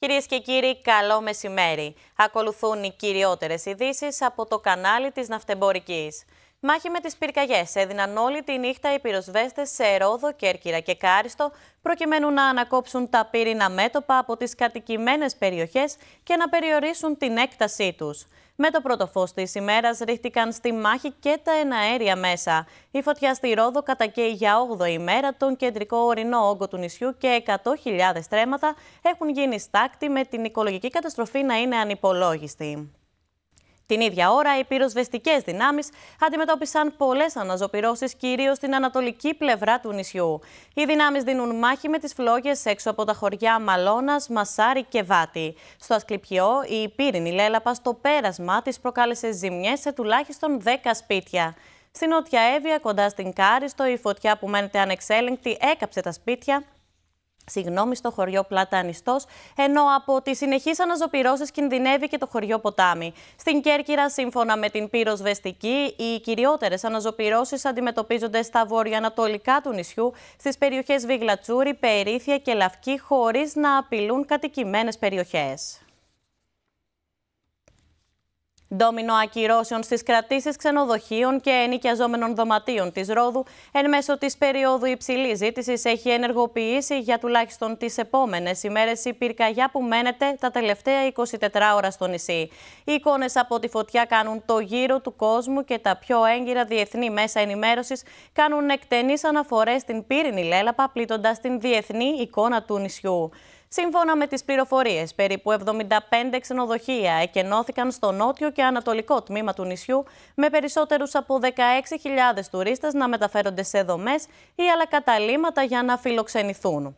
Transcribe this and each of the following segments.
Κυρίες και κύριοι, καλό μεσημέρι. Ακολουθούν οι κυριότερες ειδήσεις από το κανάλι της Ναυτεμπορικής. Μάχη με τις πυρκαγιές έδιναν όλη τη νύχτα οι πυροσβέστες σε Ερόδο, Κέρκυρα και Κάριστο προκειμένου να ανακόψουν τα πύρινα μέτωπα από τις κατοικημένες περιοχές και να περιορίσουν την έκτασή τους. Με το πρώτο φως της ημέρας ρίχτηκαν στη μάχη και τα εναέρια μέσα. Η φωτιά στη Ρόδο κατακαίει για 8η ημέρα τον κεντρικό ορεινό όγκο του νησιού και 100.000 τρέματα έχουν γίνει στάκτη με την οικολογική καταστροφή να είναι ανυπολόγιστη. Την ίδια ώρα, οι πυροσβεστικές δυνάμεις αντιμετώπισαν πολλές αναζωπυρώσει, κυρίως στην ανατολική πλευρά του νησιού. Οι δυνάμεις δίνουν μάχη με τις φλόγες έξω από τα χωριά Μαλώνας, Μασάρι και Βάτι. Στο Ασκληπιό, η πύρινη λέλαπα στο πέρασμά της προκάλεσε ζημιές σε τουλάχιστον 10 σπίτια. Στην Νότια Εύβοια, κοντά στην Κάριστο, η φωτιά που μένεται ανεξέλεγκτη έκαψε τα σπίτια συγγνώμη, στο χωριό Πλάτα Ανιστός, ενώ από τις συνεχείς αναζωπυρώσεις κινδυνεύει και το χωριό Ποτάμι. Στην Κέρκυρα, σύμφωνα με την πυροσβεστική, οι κυριότερες αναζωπυρώσεις αντιμετωπίζονται στα βόρεια-ανατολικά του νησιού, στις περιοχές Βιγλατσούρη, Περίθια και Λαυκή, χωρίς να απειλούν κατοικημένες περιοχές. Ντόμινο ακυρώσεων στις κρατήσεις ξενοδοχείων και ενοικιαζόμενων δωματίων της Ρόδου, εν μέσω της περίοδου υψηλής ζήτησης, έχει ενεργοποιήσει για τουλάχιστον τις επόμενες ημέρες η πυρκαγιά που μένεται τα τελευταία 24 ώρα στο νησί. Οι εικόνες από τη φωτιά κάνουν το γύρο του κόσμου και τα πιο έγκυρα διεθνή μέσα ενημέρωσης κάνουν εκτενείς αναφορές στην πύρινη λέλαπα, πλήττοντας την διεθνή εικόνα του νησιού. Σύμφωνα με τις πληροφορίες, περίπου 75 ξενοδοχεία εκενώθηκαν στο νότιο και ανατολικό τμήμα του νησιού, με περισσότερους από 16.000 τουρίστες να μεταφέρονται σε δομές ή άλλα καταλήματα για να φιλοξενηθούν.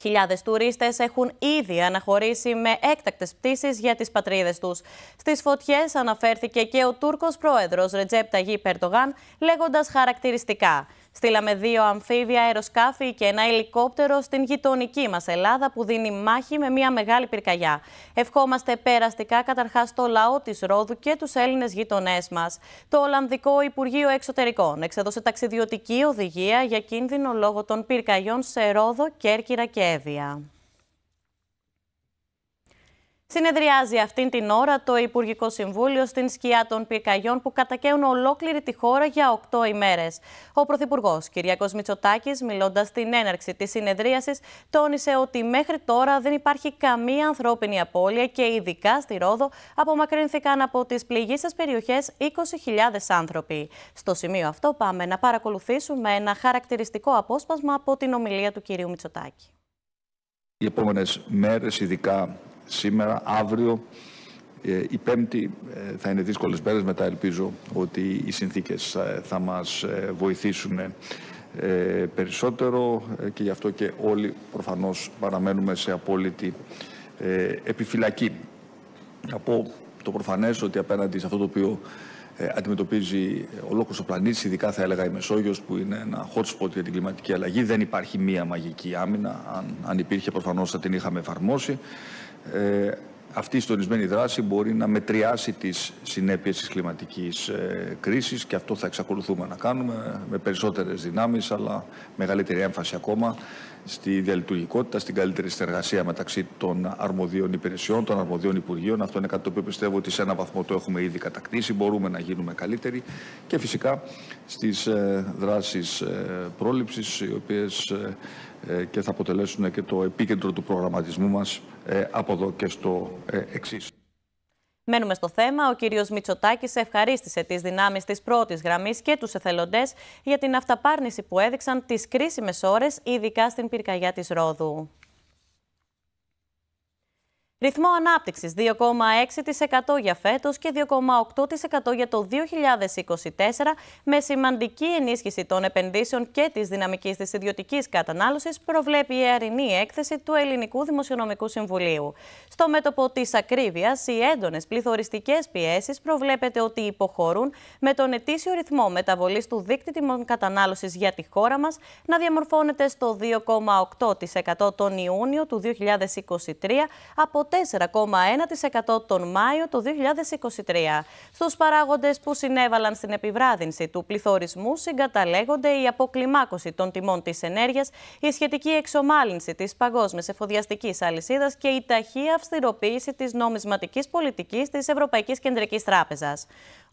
Χιλιάδες τουρίστες έχουν ήδη αναχωρήσει με έκτακτες πτήσεις για τις πατρίδες τους. Στις φωτιές αναφέρθηκε και ο Τούρκος πρόεδρος Ρετζέπ Ταγί Περτογάν λέγοντας χαρακτηριστικά Στείλαμε δύο αμφίβια, αεροσκάφη και ένα ελικόπτερο στην γειτονική μας Ελλάδα που δίνει μάχη με μια μεγάλη πυρκαγιά. Ευχόμαστε περαστικά καταρχάς το λαό της Ρόδου και τους Έλληνες γείτονέ μας. Το Ολλανδικό Υπουργείο Εξωτερικών εξέδωσε ταξιδιωτική οδηγία για κίνδυνο λόγω των πυρκαγιών σε Ρόδο, Κέρκυρα και Εύβοια. Συνεδριάζει αυτήν την ώρα το Υπουργικό Συμβούλιο στην σκιά των πυρκαγιών που κατακαίουν ολόκληρη τη χώρα για 8 ημέρες. Ο Πρωθυπουργός Κυριακός Μητσοτάκης, μιλώντας στην έναρξη της συνεδρίασης, τόνισε ότι μέχρι τώρα δεν υπάρχει καμία ανθρώπινη απώλεια και ειδικά στη Ρόδο απομακρύνθηκαν από τις πληγήσεις περιοχέ 20.000 άνθρωποι. Στο σημείο αυτό, πάμε να παρακολουθήσουμε ένα χαρακτηριστικό απόσπασμα από την ομιλία του κυρίου Μητσοτάκη. Οι επόμενες μέρες, ειδικά σήμερα, αύριο. Ε, η Πέμπτη ε, θα είναι δύσκολες μέρες, μετά ελπίζω ότι οι συνθήκες ε, θα μας βοηθήσουν περισσότερο και γι' αυτό και όλοι προφανώς παραμένουμε σε απόλυτη επιφυλακή. Από το προφανές ότι απέναντι σε αυτό το οποίο ε, αντιμετωπίζει ολόκληρος ο πλανήτης, ειδικά θα έλεγα η Μεσόγειος, που είναι ένα hot spot για την κλιματική αλλαγή. Δεν υπάρχει μία μαγική άμυνα. Αν, αν υπήρχε, προφανώς θα την είχαμε εφαρμόσει. Ε, αυτή η στονισμένη δράση μπορεί να μετριάσει τις συνέπειες της κλιματικής ε, κρίσης και αυτό θα εξακολουθούμε να κάνουμε με περισσότερες δυνάμεις αλλά μεγαλύτερη έμφαση ακόμα στη διαλειτουργικότητα, στην καλύτερη συνεργασία μεταξύ των αρμοδίων υπηρεσιών, των αρμοδίων υπουργείων. Αυτό είναι κάτι το οποίο πιστεύω ότι σε ένα βαθμό το έχουμε ήδη κατακτήσει, μπορούμε να γίνουμε καλύτεροι και φυσικά στις ε, δράσεις ε, πρόληψης οι οποίες ε, ε, και θα αποτελέσουν και το επίκεντρο του προγραμματισμού μας ε, από εδώ και στο ε, εξής. Μένουμε στο θέμα. Ο κύριος Μητσοτάκης ευχαρίστησε τις δυνάμεις της πρώτης γραμμής και τους εθελοντές για την αυταπάρνηση που έδειξαν τις κρίσιμες ώρες, ειδικά στην πυρκαγιά της Ρόδου. Ρυθμό ανάπτυξης 2,6% για φέτος και 2,8% για το 2024 με σημαντική ενίσχυση των επενδύσεων και της δυναμικής της ιδιωτικής κατανάλωσης προβλέπει η αρινή έκθεση του Ελληνικού Δημοσιονομικού Συμβουλίου. Στο μέτωπο της ακρίβειας, οι έντονες πληθωριστικές πιέσεις προβλέπεται ότι υποχωρούν με τον ετήσιο ρυθμό μεταβολής του δείκτη τιμών κατανάλωσης για τη χώρα μας να διαμορφώνεται στο 2,8% τον Ιούνιο του 2023 από 4,1% τον Μάιο του 2023. Στους παράγοντες που συνέβαλαν στην επιβράδυνση του πληθωρισμού συγκαταλέγονται η αποκλιμάκωση των τιμών της ενέργειας, η σχετική εξομάλυνση της παγκόσμιας εφοδιαστικής αλυσίδας και η ταχεία αυστηροποίηση της νομισματικής πολιτικής της Ευρωπαϊκής Κεντρικής Τράπεζας.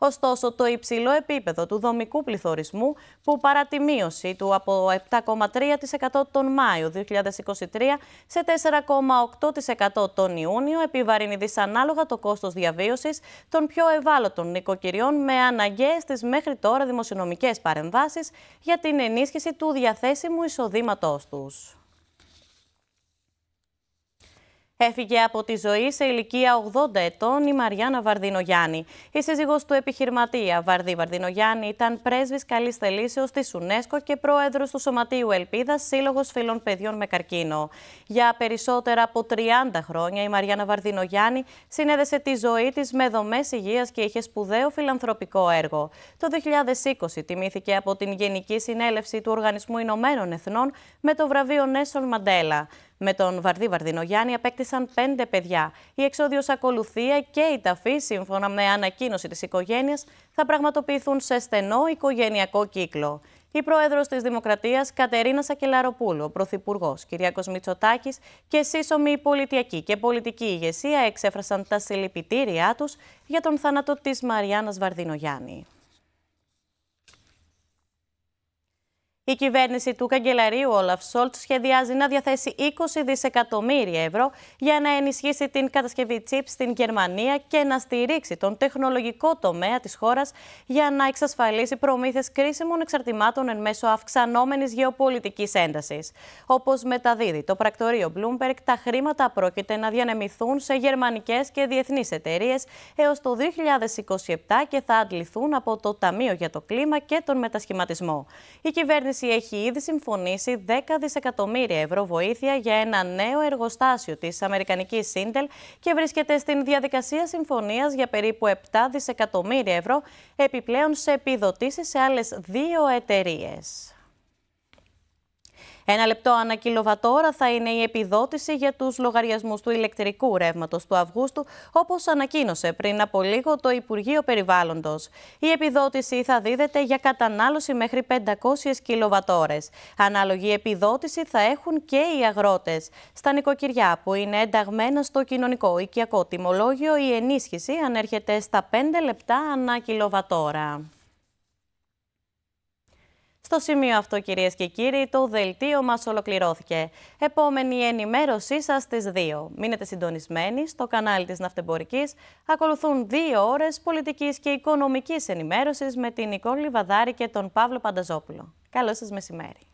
Ωστόσο, το υψηλό επίπεδο του δομικού πληθωρισμού, που παρά μείωση του από 7,3% τον Μάιο 2023 σε 4,8% τον Ιούνιο, επιβαρύνει δυσανάλογα το κόστος διαβίωσης των πιο ευάλωτων νοικοκυριών με αναγκαίες τι μέχρι τώρα δημοσιονομικές παρεμβάσεις για την ενίσχυση του διαθέσιμου εισοδήματός τους. Έφυγε από τη ζωή σε ηλικία 80 ετών η Μαριάννα Βαρδινογιάννη. Η σύζυγος του επιχειρηματία Βαρδί Βαρδινογιάννη ήταν πρέσβης καλής θελήσεως της UNESCO και πρόεδρος του Σωματείου Ελπίδας Σύλλογος Φίλων Παιδιών με Καρκίνο. Για περισσότερα από 30 χρόνια η Μαριάννα Βαρδινογιάννη συνέδεσε τη ζωή της με δομές υγείας και είχε σπουδαίο φιλανθρωπικό έργο. Το 2020 τιμήθηκε από την Γενική Συνέλευση του Οργανισμού Ηνωμένων Εθνών με το βραβείο Νέσον Μαντέλα. Με τον Βαρδί Βαρδινογιάννη απέκτησαν πέντε παιδιά. Η εξόδιος ακολουθία και η ταφή, σύμφωνα με ανακοίνωση της οικογένειας, θα πραγματοποιηθούν σε στενό οικογενειακό κύκλο. Η πρόεδρος της Δημοκρατίας, Κατερίνα Σακελαροπούλου, ο πρωθυπουργός Κυριακό Μητσοτάκης και σύσσωμη πολιτιακή και πολιτική ηγεσία εξέφρασαν τα συλληπιτήριά τους για τον θάνατο της Μαριάννας Βαρδινογιάννη. Η κυβέρνηση του καγκελαρίου Όλαφ Σόλτ σχεδιάζει να διαθέσει 20 δισεκατομμύρια ευρώ για να ενισχύσει την κατασκευή τσίπ στην Γερμανία και να στηρίξει τον τεχνολογικό τομέα της χώρας για να εξασφαλίσει προμήθειες κρίσιμων εξαρτημάτων εν μέσω αυξανόμενης γεωπολιτικής έντασης. Όπως μεταδίδει το πρακτορείο Bloomberg, τα χρήματα πρόκειται να διανεμηθούν σε γερμανικές και διεθνείς εταιρείες έως το 2027 και θα αντληθούν από το Ταμείο για το Κλίμα και τον Μετασχηματισμό. Η κυβέρνηση κυβέρνηση έχει ήδη συμφωνήσει 10 δισεκατομμύρια ευρώ βοήθεια για ένα νέο εργοστάσιο της Αμερικανικής Σίντελ και βρίσκεται στην διαδικασία συμφωνίας για περίπου 7 δισεκατομμύρια ευρώ επιπλέον σε επιδοτήσεις σε άλλες δύο εταιρείες. Ένα λεπτό ανά κιλοβατόρα θα είναι η επιδότηση για τους λογαριασμούς του ηλεκτρικού ρεύματος του Αυγούστου, όπως ανακοίνωσε πριν από λίγο το Υπουργείο Περιβάλλοντος. Η επιδότηση θα δίδεται για κατανάλωση μέχρι 500 κιλοβατόρες. Ανάλογη επιδότηση θα έχουν και οι αγρότες. Στα νοικοκυριά που είναι ενταγμένα στο κοινωνικό οικιακό τιμολόγιο, η ενίσχυση ανέρχεται στα 5 λεπτά ανά κιλοβατόρα. Στο σημείο αυτό, κυρίες και κύριοι, το δελτίο μας ολοκληρώθηκε. Επόμενη ενημέρωσή σας στις 2. Μείνετε συντονισμένοι στο κανάλι της Ναυτεμπορικής. Ακολουθούν δύο ώρες πολιτικής και οικονομικής ενημέρωσης με την Νικόλη Βαδάρη και τον Παύλο Πανταζόπουλο. Καλό σας μεσημέρι.